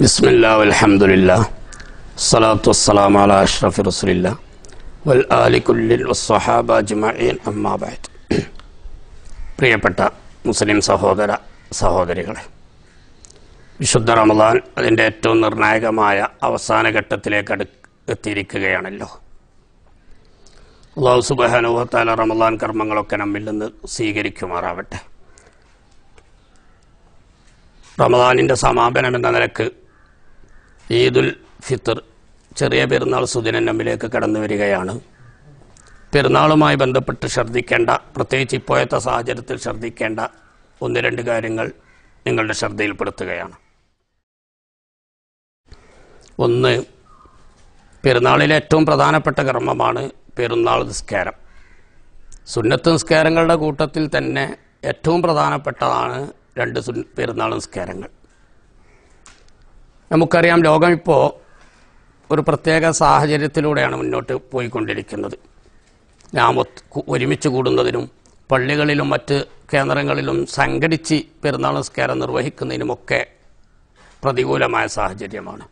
بسم الله والحمد لله الصلاة والسلام على أشرف رسول الله والآل كل والصحابة പ്രിയപ്പെട്ട മുസ്ലിം സഹോദര സഹോദരികളെ വിശുദ്ധ റമദാൻ അതിൻ്റെ ഏറ്റവും നിർണായകമായ അവസാന ഘട്ടത്തിലേക്ക് അടു എത്തിയിരിക്കുകയാണല്ലോ അള്ളാഹു സുബാനുഭവത്താല റമദാൻ കർമ്മങ്ങളൊക്കെ നമ്മിൽ നിന്ന് സ്വീകരിക്കുമാറാവട്ടെ റമദാനിൻ്റെ സമാപനം എന്ന നിലക്ക് ഈദുൽ ഫിത്തർ ചെറിയ പെരുന്നാൾ സുദിനം നമ്മിലേക്ക് കടന്നു വരികയാണ് പെരുന്നാളുമായി ബന്ധപ്പെട്ട് ശ്രദ്ധിക്കേണ്ട പ്രത്യേകിച്ച് ഇപ്പോഴത്തെ സാഹചര്യത്തിൽ ശ്രദ്ധിക്കേണ്ട ഒന്ന് രണ്ട് കാര്യങ്ങൾ നിങ്ങളുടെ ശ്രദ്ധയിൽപ്പെടുത്തുകയാണ് ഒന്ന് പെരുന്നാളിലെ ഏറ്റവും പ്രധാനപ്പെട്ട കർമ്മമാണ് പെരുന്നാൾ നിസ്കാരം സുന്നത്ത് നിസ്കാരങ്ങളുടെ കൂട്ടത്തിൽ തന്നെ ഏറ്റവും പ്രധാനപ്പെട്ടതാണ് രണ്ട് പെരുന്നാൾ നിസ്കാരങ്ങൾ നമുക്കറിയാം ഇപ്പോൾ ഒരു പ്രത്യേക സാഹചര്യത്തിലൂടെയാണ് മുന്നോട്ട് പോയിക്കൊണ്ടിരിക്കുന്നത് ഞാമത്ത് ഒരുമിച്ച് കൂടുന്നതിനും പള്ളികളിലും മറ്റ് കേന്ദ്രങ്ങളിലും സംഘടിച്ച് പെരുന്നാൾ നിസ്കാരം നിർവഹിക്കുന്നതിനുമൊക്കെ പ്രതികൂലമായ സാഹചര്യമാണ്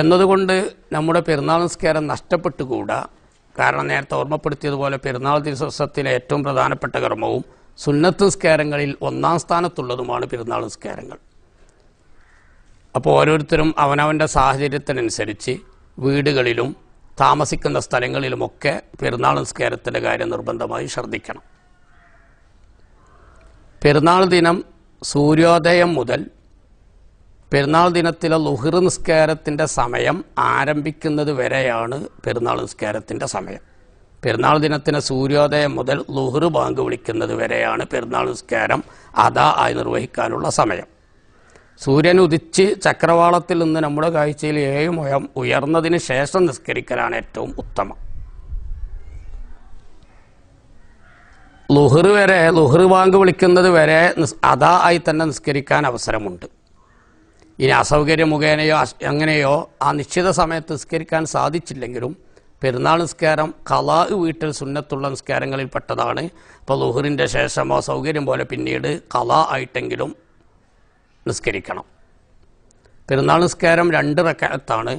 എന്നതുകൊണ്ട് നമ്മുടെ പെരുന്നാൾ നിസ്കാരം നഷ്ടപ്പെട്ടുകൂടാ കാരണം നേരത്തെ ഓർമ്മപ്പെടുത്തിയതുപോലെ പെരുന്നാൾ ദിവസത്തിലെ ഏറ്റവും പ്രധാനപ്പെട്ട കർമ്മവും സുന്നത്ത് നിസ്കാരങ്ങളിൽ ഒന്നാം സ്ഥാനത്തുള്ളതുമാണ് പെരുന്നാൾ നിസ്കാരങ്ങൾ അപ്പോൾ ഓരോരുത്തരും അവനവൻ്റെ സാഹചര്യത്തിനനുസരിച്ച് വീടുകളിലും താമസിക്കുന്ന സ്ഥലങ്ങളിലുമൊക്കെ പെരുന്നാൾ നിസ്കാരത്തിൻ്റെ കാര്യം നിർബന്ധമായി ശ്രദ്ധിക്കണം പെരുന്നാൾ ദിനം സൂര്യോദയം മുതൽ പെരുന്നാൾ ദിനത്തിലെ ലുഹിർ നിസ്കാരത്തിൻ്റെ സമയം ആരംഭിക്കുന്നത് വരെയാണ് പെരുന്നാൾ നിസ്കാരത്തിൻ്റെ സമയം പെരുന്നാൾ ദിനത്തിന് സൂര്യോദയം മുതൽ ലുഹിർ ബാങ്ക് വിളിക്കുന്നത് വരെയാണ് പെരുന്നാൾ നിസ്കാരം അതാ ആയി നിർവഹിക്കാനുള്ള സമയം സൂര്യൻ ഉദിച്ച് ചക്രവാളത്തിൽ നിന്ന് നമ്മുടെ കാഴ്ചയിൽ ഏഴും ഉയർന്നതിന് ശേഷം നിസ്കരിക്കലാണ് ഏറ്റവും ഉത്തമം ലുഹർ വരെ ലുഹർ ബാങ്ക് വിളിക്കുന്നത് വരെ അതാ ആയി തന്നെ നിസ്കരിക്കാൻ അവസരമുണ്ട് ഇനി അസൗകര്യ മുഖേനയോ അങ്ങനെയോ ആ നിശ്ചിത സമയത്ത് നിസ്കരിക്കാൻ സാധിച്ചില്ലെങ്കിലും പെരുന്നാൾ നിസ്കാരം കലാ വീട്ടിൽ സുന്നത്തുള്ള നിസ്കാരങ്ങളിൽ പെട്ടതാണ് ഇപ്പോൾ ലുഹറിൻ്റെ ശേഷമോ സൗകര്യം പോലെ പിന്നീട് കലാ ആയിട്ടെങ്കിലും നിസ്കരിക്കണം പെരുന്നാൾ നിസ്കാരം രണ്ട് റക്കാത്താണ്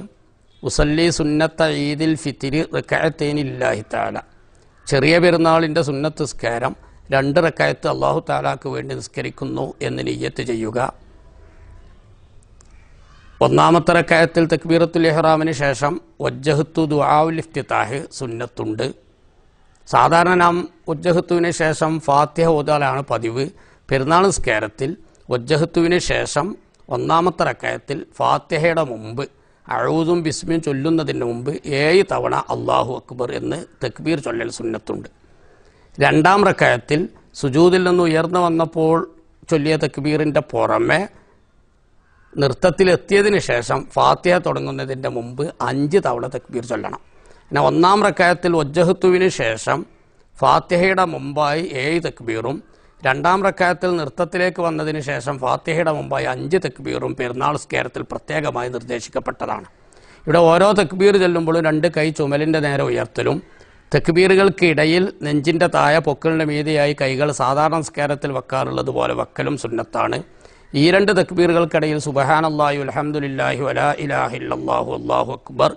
ഉസല്ലി സുന്നത്ത ഈദിൽ ഫിത്തിരി റക്കായത്തേനില്ലാഹി താല ചെറിയ പെരുന്നാളിൻ്റെ സുന്നത്ത് നിസ്കാരം രണ്ട് റക്കായത്ത് അള്ളാഹു താലാക്ക് വേണ്ടി നിസ്കരിക്കുന്നു എന്ന് നെയ്യത്ത് ചെയ്യുക ഒന്നാമത്തെ റക്കായത്തിൽ തക്ബീറത്തുൽ ഇഹ്റാമിന് ശേഷം വജ്ജഹത്തു ദുആാവുൽ ഇഫ്തിതാഹ് സുന്നത്തുണ്ട് സാധാരണ നാം ഉജ്ജഹത്തുവിന് ശേഷം ഫാത്തിഹ ഓതാലാണ് പതിവ് പെരുന്നാൾ നിസ്കാരത്തിൽ വജ്ജഹത്തുവിന് ശേഷം ഒന്നാമത്തെ റക്കയത്തിൽ ഫാത്തിഹയുടെ മുമ്പ് അഴൂതും ബിസ്മിയും ചൊല്ലുന്നതിന് മുമ്പ് ഏഴ് തവണ അള്ളാഹു അക്ബർ എന്ന് തക്ബീർ ചൊല്ലൽ സുന്നത്തുണ്ട് രണ്ടാം റക്കയത്തിൽ സുജൂതിൽ നിന്ന് ഉയർന്നു വന്നപ്പോൾ ചൊല്ലിയ തക്ബീറിൻ്റെ പുറമെ നൃത്തത്തിലെത്തിയതിന് ശേഷം ഫാത്തിഹ തുടങ്ങുന്നതിൻ്റെ മുമ്പ് അഞ്ച് തവണ തക്ബീർ ചൊല്ലണം പിന്നെ ഒന്നാം റക്കായത്തിൽ ഒജ്ജഹത്തുവിന് ശേഷം ഫാത്തിഹയുടെ മുമ്പായി ഏഴ് തക്ബീറും രണ്ടാം റക്കായത്തിൽ നൃത്തത്തിലേക്ക് വന്നതിന് ശേഷം ഫാത്തിഹയുടെ മുമ്പായി അഞ്ച് തക്ബീറും പെരുന്നാൾ സ്കേരത്തിൽ പ്രത്യേകമായി നിർദ്ദേശിക്കപ്പെട്ടതാണ് ഇവിടെ ഓരോ തക്ബീർ ചെല്ലുമ്പോഴും രണ്ട് കൈ ചുമലിൻ്റെ നേരെ ഉയർത്തലും തക്ബീറുകൾക്കിടയിൽ നെഞ്ചിൻ്റെ താഴെ പൊക്കലിൻ്റെ മീതിയായി കൈകൾ സാധാരണ സ്കാരത്തിൽ വെക്കാറുള്ളത് പോലെ വെക്കലും സുന്നത്താണ് ഈ രണ്ട് തക്ബീറുകൾക്കിടയിൽ അള്ളാഹു അലഹമുല്ലാഹി വലാ ഇലാഹി അള്ളാഹു അക്ബർ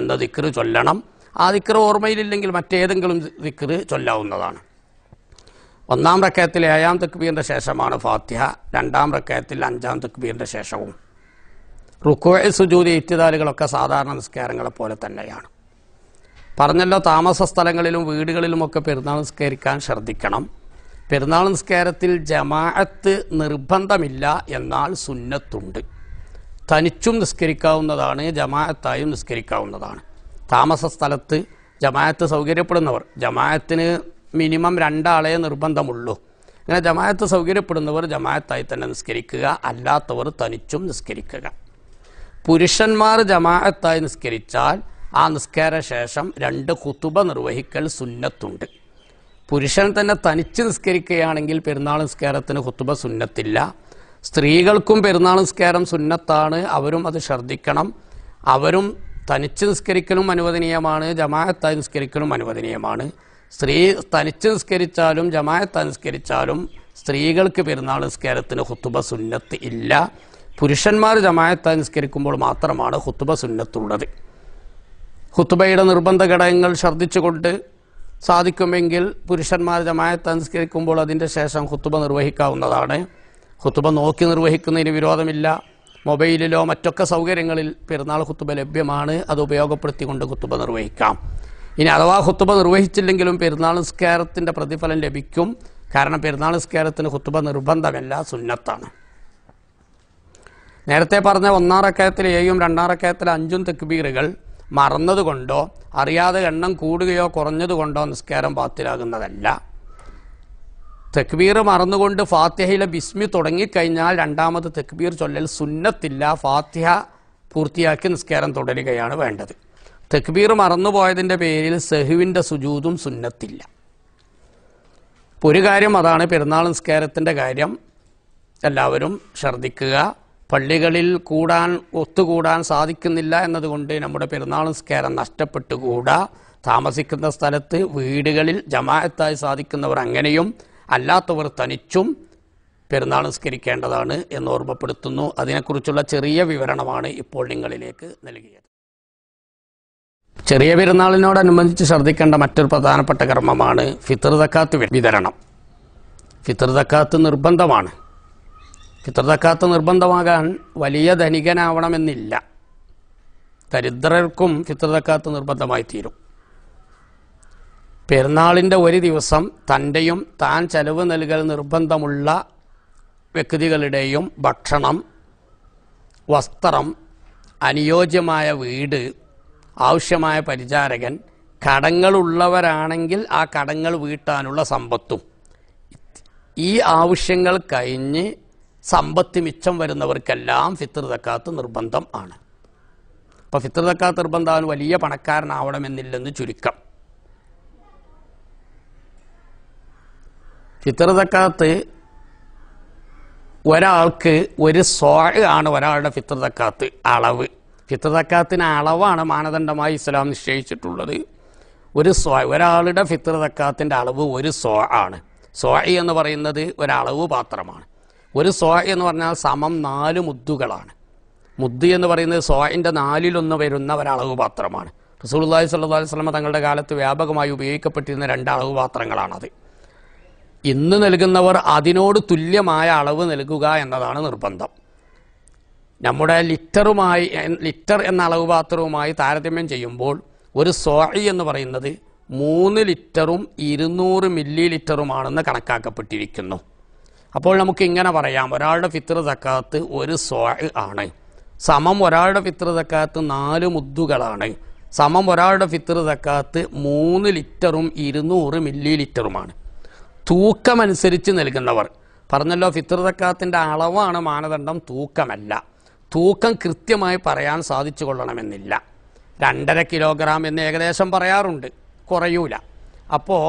എന്ന ദിക്ർ ചൊല്ലണം ആ ദിക്ർ ഓർമ്മയിലില്ലെങ്കിൽ മറ്റേതെങ്കിലും ദിക്ർ ചൊല്ലാവുന്നതാണ് ഒന്നാം റക്കയത്തിൽ ഏഴാം തക്ബീറിൻ്റെ ശേഷമാണ് ഫാത്തിഹ രണ്ടാം റക്കയത്തിൽ അഞ്ചാം തക്ബീറിൻ്റെ ശേഷവും റുക്കോയിൽ സുജൂരി ഇറ്റിദാലുകളൊക്കെ സാധാരണ നിസ്കാരങ്ങളെ പോലെ തന്നെയാണ് പറഞ്ഞല്ലോ താമസ സ്ഥലങ്ങളിലും വീടുകളിലുമൊക്കെ പെരുന്നാൾ നിസ്കരിക്കാൻ ശ്രദ്ധിക്കണം പെരുന്നാൾ നിസ്കാരത്തിൽ ജമാഅത്ത് നിർബന്ധമില്ല എന്നാൽ സുന്നത്തുണ്ട് തനിച്ചും നിസ്കരിക്കാവുന്നതാണ് ജമാഅത്തായും നിസ്കരിക്കാവുന്നതാണ് താമസ സ്ഥലത്ത് ജമാഅത്ത് സൗകര്യപ്പെടുന്നവർ ജമാഅത്തിന് മിനിമം രണ്ടാളേ നിർബന്ധമുള്ളൂ അങ്ങനെ ജമായത്ത് സൗകര്യപ്പെടുന്നവർ ജമായത്തായി തന്നെ നിസ്കരിക്കുക അല്ലാത്തവർ തനിച്ചും നിസ്കരിക്കുക പുരുഷന്മാർ ജമാഅത്തായി നിസ്കരിച്ചാൽ ആ നിസ്കാര ശേഷം രണ്ട് കുത്തുബ നിർവഹിക്കൽ സുന്നത്തുണ്ട് പുരുഷൻ തന്നെ തനിച്ച് നിസ്കരിക്കുകയാണെങ്കിൽ പെരുന്നാൾ നിസ്കാരത്തിന് കുത്തുബ സുന്നത്തില്ല സ്ത്രീകൾക്കും പെരുന്നാൾ നിസ്കാരം സുന്നത്താണ് അവരും അത് ശ്രദ്ധിക്കണം അവരും തനിച്ച് നിസ്കരിക്കലും അനുവദനീയമാണ് ജമാഅത്തായി നിസ്കരിക്കലും അനുവദനീയമാണ് സ്ത്രീ തനിച്ച് നിസ്കരിച്ചാലും ജമായത്ത് നിസ്കരിച്ചാലും സ്ത്രീകൾക്ക് പെരുന്നാൾ നിസ്കാരത്തിന് ഹുത്തുബ സുന്നത്ത് ഇല്ല പുരുഷന്മാർ ജമായത്ത് നിസ്കരിക്കുമ്പോൾ മാത്രമാണ് ഹുത്തുബ സുന്നത്തുള്ളത് ഹുത്തുബയുടെ നിർബന്ധ ഘടകങ്ങൾ ഛർദ്ദിച്ചുകൊണ്ട് സാധിക്കുമെങ്കിൽ പുരുഷന്മാർ ജമായത്ത് നിസ്കരിക്കുമ്പോൾ അതിൻ്റെ ശേഷം ഹുത്തുബ നിർവഹിക്കാവുന്നതാണ് ഹുത്തുബ നോക്കി നിർവഹിക്കുന്നതിന് വിരോധമില്ല മൊബൈലിലോ മറ്റൊക്കെ സൗകര്യങ്ങളിൽ പെരുന്നാൾ ഹുത്തുബ ലഭ്യമാണ് അത് ഉപയോഗപ്പെടുത്തിക്കൊണ്ട് ഹുത്തുബ നിർവഹിക്കാം ഇനി അഥവാ ഹുത്തുബ നിർവഹിച്ചില്ലെങ്കിലും പെരുന്നാൾ നിസ്കാരത്തിൻ്റെ പ്രതിഫലം ലഭിക്കും കാരണം പെരുന്നാൾ നിസ്കാരത്തിന് ഹുത്തുബ നിർബന്ധമല്ല സുന്നത്താണ് നേരത്തെ പറഞ്ഞ ഒന്നാറക്കയത്തിൽ ഏഴും രണ്ടാറക്കയത്തിൽ അഞ്ചും തെക്കുബീറുകൾ മറന്നതുകൊണ്ടോ അറിയാതെ എണ്ണം കൂടുകയോ കുറഞ്ഞതുകൊണ്ടോ നിസ്കാരം പാത്തിലാകുന്നതല്ല തെക്ബീർ മറന്നുകൊണ്ട് ഫാത്തിഹയിലെ ബിസ്മി തുടങ്ങിക്കഴിഞ്ഞാൽ രണ്ടാമത് തെക്ബീർ ചൊല്ലൽ സുന്നത്തില്ല ഫാത്തിഹ പൂർത്തിയാക്കി നിസ്കാരം തുടരുകയാണ് വേണ്ടത് തെക്ബീർ മറന്നുപോയതിൻ്റെ പേരിൽ സെഹുവിൻ്റെ സുജൂതും സുന്നത്തില്ല അപ്പോൾ ഒരു കാര്യം അതാണ് പെരുന്നാൾ നിസ്കാരത്തിൻ്റെ കാര്യം എല്ലാവരും ഛർദ്ദിക്കുക പള്ളികളിൽ കൂടാൻ ഒത്തുകൂടാൻ സാധിക്കുന്നില്ല എന്നതുകൊണ്ട് നമ്മുടെ പെരുന്നാൾ നിസ്കാരം നഷ്ടപ്പെട്ടുകൂടാ താമസിക്കുന്ന സ്ഥലത്ത് വീടുകളിൽ ജമാഅത്തായി സാധിക്കുന്നവർ അങ്ങനെയും അല്ലാത്തവർ തനിച്ചും പെരുന്നാൾ നിസ്കരിക്കേണ്ടതാണ് എന്ന് ഓർമ്മപ്പെടുത്തുന്നു അതിനെക്കുറിച്ചുള്ള ചെറിയ വിവരണമാണ് ഇപ്പോൾ നിങ്ങളിലേക്ക് നൽകിയത് ചെറിയ പെരുന്നാളിനോടനുബന്ധിച്ച് ശ്രദ്ധിക്കേണ്ട മറ്റൊരു പ്രധാനപ്പെട്ട കർമ്മമാണ് ഫിത്തർ വിതരണം ഫിത്തർ നിർബന്ധമാണ് ഫിത്തർ നിർബന്ധമാകാൻ വലിയ ധനികനാവണമെന്നില്ല ദരിദ്രർക്കും ഫിത്തർ നിർബന്ധമായി തീരും പെരുന്നാളിൻ്റെ ഒരു ദിവസം തൻ്റെയും താൻ ചെലവ് നൽകൽ നിർബന്ധമുള്ള വ്യക്തികളുടെയും ഭക്ഷണം വസ്ത്രം അനുയോജ്യമായ വീട് ആവശ്യമായ പരിചാരകൻ കടങ്ങളുള്ളവരാണെങ്കിൽ ആ കടങ്ങൾ വീട്ടാനുള്ള സമ്പത്തും ഈ ആവശ്യങ്ങൾ കഴിഞ്ഞ് സമ്പത്ത് മിച്ചം വരുന്നവർക്കെല്ലാം ഫിത്തൃതക്കാത്ത് നിർബന്ധം ആണ് അപ്പോൾ ഫിത്തൃതക്കാത്ത് തക്കാത്ത് നിർബന്ധം വലിയ പണക്കാരനാവണമെന്നില്ലെന്ന് ചുരുക്കം ഫിത്തൃതക്കാത്ത് ഒരാൾക്ക് ഒരു സ്വാഴ് ആണ് ഒരാളുടെ ഫിത്തൃതക്കാത്ത് അളവ് ഫിത്തതക്കാത്തിന് അളവാണ് മാനദണ്ഡമായി ഇസ്ലാം നിശ്ചയിച്ചിട്ടുള്ളത് ഒരു സ്വ ഒരാളുടെ ഫിത്തറക്കാത്തിൻ്റെ അളവ് ഒരു സോ ആണ് സോയി എന്ന് പറയുന്നത് ഒരളവ് പാത്രമാണ് ഒരു സോയി എന്ന് പറഞ്ഞാൽ സമം നാല് മുദ്ദുകളാണ് മുദ്ദ് എന്ന് പറയുന്നത് സോയിൻ്റെ നാലിലൊന്ന് വരുന്ന ഒരളവ് പാത്രമാണ് റസൂൽല്ലാഹി അലൈഹി വസ്ലമ തങ്ങളുടെ കാലത്ത് വ്യാപകമായി ഉപയോഗിക്കപ്പെട്ടിരുന്ന രണ്ട് അളവ് പാത്രങ്ങളാണത് ഇന്ന് നൽകുന്നവർ അതിനോട് തുല്യമായ അളവ് നൽകുക എന്നതാണ് നിർബന്ധം നമ്മുടെ ലിറ്ററുമായി ലിറ്റർ എന്ന അളവ് പാത്രവുമായി താരതമ്യം ചെയ്യുമ്പോൾ ഒരു സോഴി എന്ന് പറയുന്നത് മൂന്ന് ലിറ്ററും ഇരുന്നൂറ് മില്ലി ലിറ്ററുമാണെന്ന് കണക്കാക്കപ്പെട്ടിരിക്കുന്നു അപ്പോൾ നമുക്ക് ഇങ്ങനെ പറയാം ഒരാളുടെ ഫിത്ര തക്കാത്ത് ഒരു സോഴ് ആണ് സമം ഒരാളുടെ ഫിത്ര തക്കാത്ത് നാല് മുദ്ദുകളാണ് സമം ഒരാളുടെ ഫിത്ര തക്കാത്ത് മൂന്ന് ലിറ്ററും ഇരുന്നൂറ് മില്ലി ലിറ്ററുമാണ് തൂക്കമനുസരിച്ച് നൽകുന്നവർ പറഞ്ഞല്ലോ ഫിത്ര തക്കാത്തിൻ്റെ അളവാണ് മാനദണ്ഡം തൂക്കമല്ല തൂക്കം കൃത്യമായി പറയാൻ സാധിച്ചു കൊള്ളണമെന്നില്ല രണ്ടര കിലോഗ്രാം എന്ന് ഏകദേശം പറയാറുണ്ട് കുറയൂല അപ്പോൾ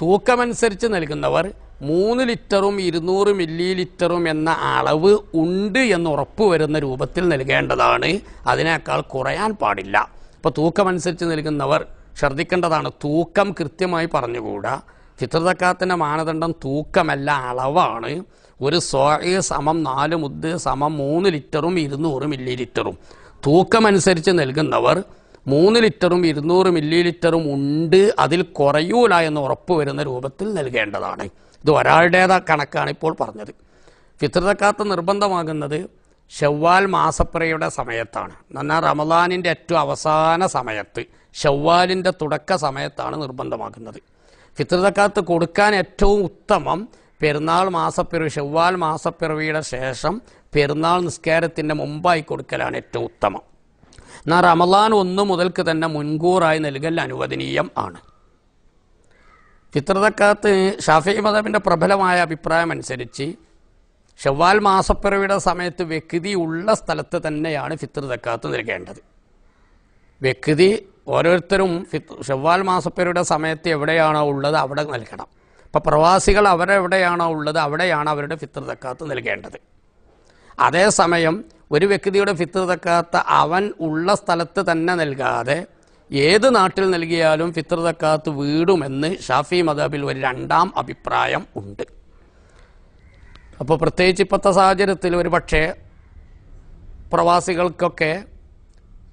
തൂക്കമനുസരിച്ച് നൽകുന്നവർ മൂന്ന് ലിറ്ററും ഇരുന്നൂറ് മില്ലി ലിറ്ററും എന്ന അളവ് ഉണ്ട് എന്ന് ഉറപ്പ് വരുന്ന രൂപത്തിൽ നൽകേണ്ടതാണ് അതിനേക്കാൾ കുറയാൻ പാടില്ല അപ്പോൾ തൂക്കമനുസരിച്ച് നൽകുന്നവർ ശ്രദ്ധിക്കേണ്ടതാണ് തൂക്കം കൃത്യമായി പറഞ്ഞുകൂടാ ഫിത്രതക്കാത്തിൻ്റെ മാനദണ്ഡം തൂക്കമല്ല അളവാണ് ഒരു സോയെ സമം നാല് മുദ് സമം മൂന്ന് ലിറ്ററും ഇരുന്നൂറ് മില്ലി ലിറ്ററും തൂക്കമനുസരിച്ച് നൽകുന്നവർ മൂന്ന് ലിറ്ററും ഇരുന്നൂറ് മില്ലി ലിറ്ററും ഉണ്ട് അതിൽ കുറയൂല എന്ന് ഉറപ്പ് വരുന്ന രൂപത്തിൽ നൽകേണ്ടതാണ് ഇത് ഒരാളുടേത കണക്കാണ് ഇപ്പോൾ പറഞ്ഞത് ഫിത്രതക്കാത്ത് നിർബന്ധമാകുന്നത് ഷവ്വാൽ മാസപ്പിറയുടെ സമയത്താണ് എന്നാൽ റമദാനിൻ്റെ ഏറ്റവും അവസാന സമയത്ത് ഷവ്വാലിൻ്റെ തുടക്ക സമയത്താണ് നിർബന്ധമാക്കുന്നത് ഫിത്രതക്കാത്ത് കൊടുക്കാൻ ഏറ്റവും ഉത്തമം പെരുന്നാൾ മാസപ്പിറവി ചൊവ്വാൽ മാസപ്പിറവിയുടെ ശേഷം പെരുന്നാൾ നിസ്കാരത്തിൻ്റെ മുമ്പായി കൊടുക്കലാണ് ഏറ്റവും ഉത്തമം എന്നാൽ റമദാൻ ഒന്ന് മുതൽക്ക് തന്നെ മുൻകൂറായി നൽകൽ അനുവദനീയം ആണ് ഫിത്രതക്കാത്ത് ഷാഫി മതബിൻ്റെ പ്രബലമായ അഭിപ്രായം അനുസരിച്ച് ഷവ്വാൽ മാസപ്പിറവിയുടെ സമയത്ത് വ്യക്തി ഉള്ള സ്ഥലത്ത് തന്നെയാണ് ഫിത്രതക്കാത്ത് നൽകേണ്ടത് വ്യക്തി ഓരോരുത്തരും ഷവ്വാൽ മാസപ്പേരുടെ സമയത്ത് എവിടെയാണോ ഉള്ളത് അവിടെ നൽകണം അപ്പോൾ പ്രവാസികൾ അവരെവിടെയാണോ ഉള്ളത് അവിടെയാണ് അവരുടെ ഫിത്തർ തക്കാത്ത് നൽകേണ്ടത് അതേസമയം ഒരു വ്യക്തിയുടെ ഫിത്തർ തക്കാത്ത അവൻ ഉള്ള സ്ഥലത്ത് തന്നെ നൽകാതെ ഏത് നാട്ടിൽ നൽകിയാലും ഫിത്തർ തക്കാത്ത് വീടുമെന്ന് ഷാഫി മദബിൽ ഒരു രണ്ടാം അഭിപ്രായം ഉണ്ട് അപ്പോൾ പ്രത്യേകിച്ച് ഇപ്പോഴത്തെ സാഹചര്യത്തിൽ ഒരു പക്ഷേ പ്രവാസികൾക്കൊക്കെ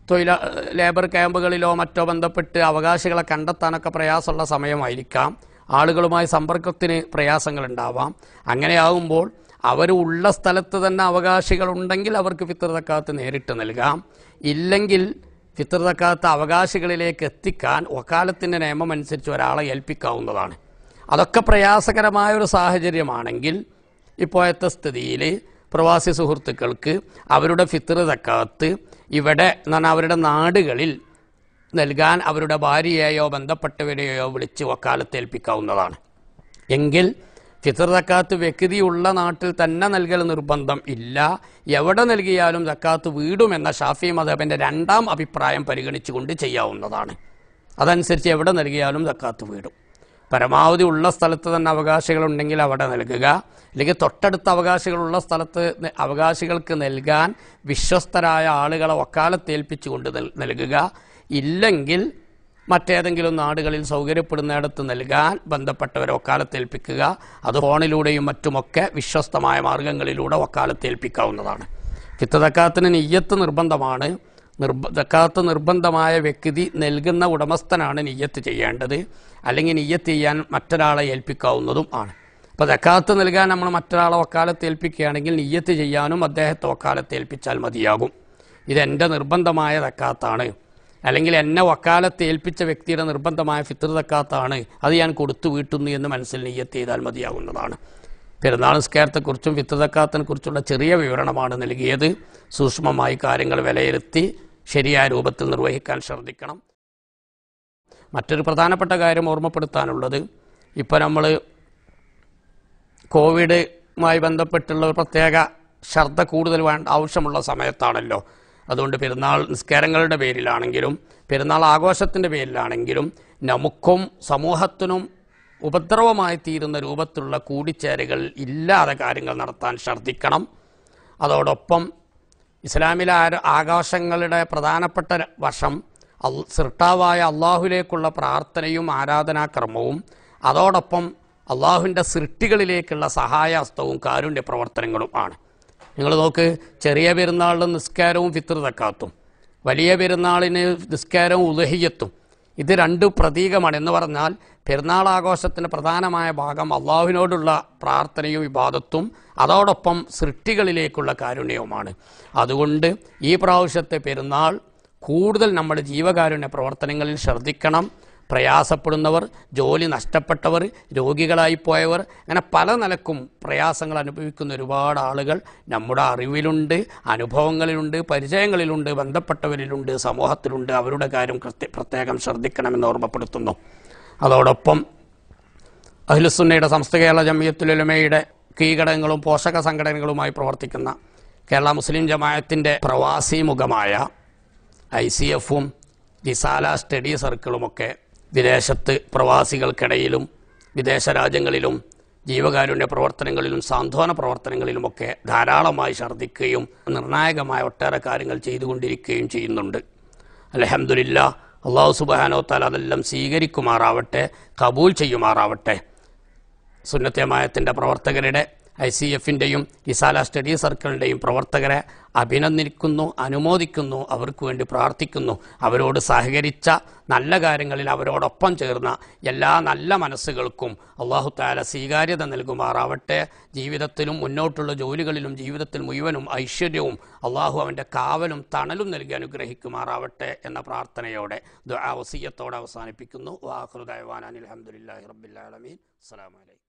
തൊഴില ലേബർ ക്യാമ്പുകളിലോ മറ്റോ ബന്ധപ്പെട്ട് അവകാശികളെ കണ്ടെത്താനൊക്കെ പ്രയാസമുള്ള സമയമായിരിക്കാം ആളുകളുമായി സമ്പർക്കത്തിന് പ്രയാസങ്ങളുണ്ടാവാം അങ്ങനെയാകുമ്പോൾ അവർ ഉള്ള സ്ഥലത്ത് തന്നെ അവകാശികളുണ്ടെങ്കിൽ അവർക്ക് ഫിത്തൃതക്കാത്ത് നേരിട്ട് നൽകാം ഇല്ലെങ്കിൽ ഫിത്തൃതക്കാത്ത് അവകാശികളിലേക്ക് എത്തിക്കാൻ ഒക്കാലത്തിൻ്റെ നിയമം അനുസരിച്ച് ഒരാളെ ഏൽപ്പിക്കാവുന്നതാണ് അതൊക്കെ പ്രയാസകരമായ ഒരു സാഹചര്യമാണെങ്കിൽ ഇപ്പോഴത്തെ സ്ഥിതിയിൽ പ്രവാസി സുഹൃത്തുക്കൾക്ക് അവരുടെ ഫിത്തർ തക്കാത്ത് ഇവിടെ എന്ന് പറഞ്ഞാൽ അവരുടെ നാടുകളിൽ നൽകാൻ അവരുടെ ഭാര്യയെയോ ബന്ധപ്പെട്ടവരെയോ വിളിച്ച് ഏൽപ്പിക്കാവുന്നതാണ് എങ്കിൽ ഫിത്തർ തക്കാത്ത് വ്യക്തിയുള്ള നാട്ടിൽ തന്നെ നൽകൽ നിർബന്ധം ഇല്ല എവിടെ നൽകിയാലും തക്കാത്ത് വീടുമെന്ന ഷാഫി മദബിൻ്റെ രണ്ടാം അഭിപ്രായം പരിഗണിച്ചുകൊണ്ട് ചെയ്യാവുന്നതാണ് അതനുസരിച്ച് എവിടെ നൽകിയാലും തക്കാത്ത് വീടും പരമാവധി ഉള്ള സ്ഥലത്ത് തന്നെ അവകാശികളുണ്ടെങ്കിൽ അവിടെ നൽകുക അല്ലെങ്കിൽ തൊട്ടടുത്ത അവകാശികളുള്ള സ്ഥലത്ത് അവകാശികൾക്ക് നൽകാൻ വിശ്വസ്തരായ ആളുകളെ ഒക്കാലത്തേൽപ്പിച്ചുകൊണ്ട് നൽകുക ഇല്ലെങ്കിൽ മറ്റേതെങ്കിലും നാടുകളിൽ സൗകര്യപ്പെടുന്നിടത്ത് നൽകാൻ ബന്ധപ്പെട്ടവരെ ഒക്കാലത്തേൽപ്പിക്കുക അത് ഫോണിലൂടെയും മറ്റുമൊക്കെ വിശ്വസ്തമായ മാർഗങ്ങളിലൂടെ ഒക്കാലത്തേൽപ്പിക്കാവുന്നതാണ് ഫിത്തതക്കാത്തിന് നെയ്യത്ത് നിർബന്ധമാണ് നിർബ നിർബന്ധമായ വ്യക്തി നൽകുന്ന ഉടമസ്ഥനാണ് നിയ്യത്ത് ചെയ്യേണ്ടത് അല്ലെങ്കിൽ നിയ്യത്ത് ചെയ്യാൻ മറ്റൊരാളെ ഏൽപ്പിക്കാവുന്നതും ആണ് അപ്പോൾ ദക്കാത്ത് നൽകാൻ നമ്മൾ മറ്റൊരാളെ വക്കാലത്ത് ഏൽപ്പിക്കുകയാണെങ്കിൽ നിയ്യത്ത് ചെയ്യാനും അദ്ദേഹത്തെ വക്കാലത്ത് ഏൽപ്പിച്ചാൽ മതിയാകും ഇതെൻ്റെ നിർബന്ധമായ തക്കാത്താണ് അല്ലെങ്കിൽ എന്നെ വക്കാലത്ത് ഏൽപ്പിച്ച വ്യക്തിയുടെ നിർബന്ധമായ ഫിത്തർ തക്കാത്താണ് അത് ഞാൻ കൊടുത്തു വീട്ടുന്നു എന്ന് മനസ്സിൽ നെയ്യത്ത് ചെയ്താൽ മതിയാകുന്നതാണ് പെരുന്നാൾ നിസ്കാരത്തെക്കുറിച്ചും ഫിത്തർ തക്കാത്തിനെക്കുറിച്ചുള്ള ചെറിയ വിവരണമാണ് നൽകിയത് സൂക്ഷ്മമായി കാര്യങ്ങൾ വിലയിരുത്തി ശരിയായ രൂപത്തിൽ നിർവഹിക്കാൻ ശ്രദ്ധിക്കണം മറ്റൊരു പ്രധാനപ്പെട്ട കാര്യം ഓർമ്മപ്പെടുത്താനുള്ളത് ഇപ്പോൾ നമ്മൾ കോവിഡുമായി ബന്ധപ്പെട്ടുള്ള ഒരു പ്രത്യേക ശ്രദ്ധ കൂടുതൽ വേണ്ട ആവശ്യമുള്ള സമയത്താണല്ലോ അതുകൊണ്ട് പെരുന്നാൾ നിസ്കാരങ്ങളുടെ പേരിലാണെങ്കിലും പെരുന്നാൾ ആഘോഷത്തിൻ്റെ പേരിലാണെങ്കിലും നമുക്കും സമൂഹത്തിനും ഉപദ്രവമായി തീരുന്ന രൂപത്തിലുള്ള കൂടിച്ചേരുകൾ ഇല്ലാതെ കാര്യങ്ങൾ നടത്താൻ ശ്രദ്ധിക്കണം അതോടൊപ്പം ഇസ്ലാമിലെ ആകാശങ്ങളുടെ പ്രധാനപ്പെട്ട വർഷം സിർട്ടാവായ അള്ളാഹുലേക്കുള്ള പ്രാർത്ഥനയും ആരാധനാക്രമവും അതോടൊപ്പം അള്ളാഹുവിൻ്റെ സൃഷ്ടികളിലേക്കുള്ള സഹായഹസ്തവും കാരുണ്യ പ്രവർത്തനങ്ങളും ആണ് നിങ്ങൾ നോക്ക് ചെറിയ പെരുന്നാളിന് നിസ്കാരവും ഫിത്തൃതക്കാത്തും വലിയ പെരുന്നാളിന് നിസ്കാരവും ഉദഹിയത്തും ഇത് രണ്ട് പ്രതീകമാണ് എന്ന് പറഞ്ഞാൽ പെരുന്നാൾ ആഘോഷത്തിൻ്റെ പ്രധാനമായ ഭാഗം അള്ളാഹുവിനോടുള്ള പ്രാർത്ഥനയും വിവാദത്തും അതോടൊപ്പം സൃഷ്ടികളിലേക്കുള്ള കാരുണ്യവുമാണ് അതുകൊണ്ട് ഈ പ്രാവശ്യത്തെ പെരുന്നാൾ കൂടുതൽ നമ്മുടെ ജീവകാരുണ്യ പ്രവർത്തനങ്ങളിൽ ശ്രദ്ധിക്കണം പ്രയാസപ്പെടുന്നവർ ജോലി നഷ്ടപ്പെട്ടവർ രോഗികളായി പോയവർ അങ്ങനെ പല നിലക്കും പ്രയാസങ്ങൾ അനുഭവിക്കുന്ന ഒരുപാട് ആളുകൾ നമ്മുടെ അറിവിലുണ്ട് അനുഭവങ്ങളിലുണ്ട് പരിചയങ്ങളിലുണ്ട് ബന്ധപ്പെട്ടവരിലുണ്ട് സമൂഹത്തിലുണ്ട് അവരുടെ കാര്യം കൃത്യ പ്രത്യേകം ശ്രദ്ധിക്കണമെന്ന് ഓർമ്മപ്പെടുത്തുന്നു അതോടൊപ്പം അഹ്ലുസുന്നയുടെ സംസ്ഥ കേരള ജമിയത്തുലമയുടെ കീഘടകങ്ങളും പോഷക സംഘടനകളുമായി പ്രവർത്തിക്കുന്ന കേരള മുസ്ലിം ജമായത്തിൻ്റെ പ്രവാസി മുഖമായ ഐ സി എഫും റിസാല സ്റ്റഡി സർക്കിളുമൊക്കെ വിദേശത്ത് പ്രവാസികൾക്കിടയിലും വിദേശ രാജ്യങ്ങളിലും ജീവകാരുണ്യ പ്രവർത്തനങ്ങളിലും സാന്ത്വന പ്രവർത്തനങ്ങളിലുമൊക്കെ ധാരാളമായി ഛർദ്ദിക്കുകയും നിർണായകമായ ഒട്ടേറെ കാര്യങ്ങൾ ചെയ്തുകൊണ്ടിരിക്കുകയും ചെയ്യുന്നുണ്ട് അലഹമുല്ല അള്ളാഹു സുബാനോ താല അതെല്ലാം സ്വീകരിക്കുമാറാവട്ടെ കബൂൽ ചെയ്യുമാറാവട്ടെ സുന്നത്യമായത്തിൻ്റെ പ്രവർത്തകരുടെ ഐ സി എഫിൻ്റെയും ഇസാല സ്റ്റഡി സർക്കിളിൻ്റെയും പ്രവർത്തകരെ അഭിനന്ദിക്കുന്നു അനുമോദിക്കുന്നു അവർക്ക് വേണ്ടി പ്രാർത്ഥിക്കുന്നു അവരോട് സഹകരിച്ച നല്ല കാര്യങ്ങളിൽ അവരോടൊപ്പം ചേർന്ന എല്ലാ നല്ല മനസ്സുകൾക്കും അള്ളാഹു താല സ്വീകാര്യത നൽകുമാറാവട്ടെ ജീവിതത്തിലും മുന്നോട്ടുള്ള ജോലികളിലും ജീവിതത്തിൽ മുഴുവനും ഐശ്വര്യവും അള്ളാഹു അവൻ്റെ കാവലും തണലും നൽകി അനുഗ്രഹിക്കുമാറാവട്ടെ എന്ന പ്രാർത്ഥനയോടെ ദുആ വസീയത്തോടെ അവസാനിപ്പിക്കുന്നു വാഹൃദായവാനാൻ അലഹമുല്ലാ റബ്ബില്ലാലമീൻ അസ്സാം വലൈക്കും